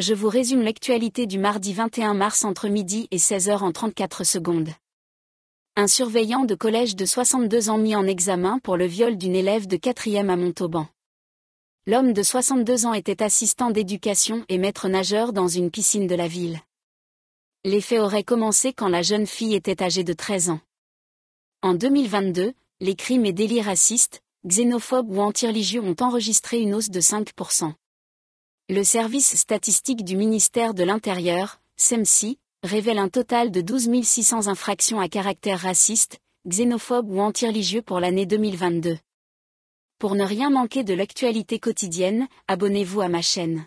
je vous résume l'actualité du mardi 21 mars entre midi et 16h en 34 secondes. Un surveillant de collège de 62 ans mis en examen pour le viol d'une élève de 4e à Montauban. L'homme de 62 ans était assistant d'éducation et maître nageur dans une piscine de la ville. Les faits auraient commencé quand la jeune fille était âgée de 13 ans. En 2022, les crimes et délits racistes, xénophobes ou antireligieux ont enregistré une hausse de 5%. Le service statistique du ministère de l'Intérieur, CEMSI, révèle un total de 12 600 infractions à caractère raciste, xénophobe ou antireligieux pour l'année 2022. Pour ne rien manquer de l'actualité quotidienne, abonnez-vous à ma chaîne.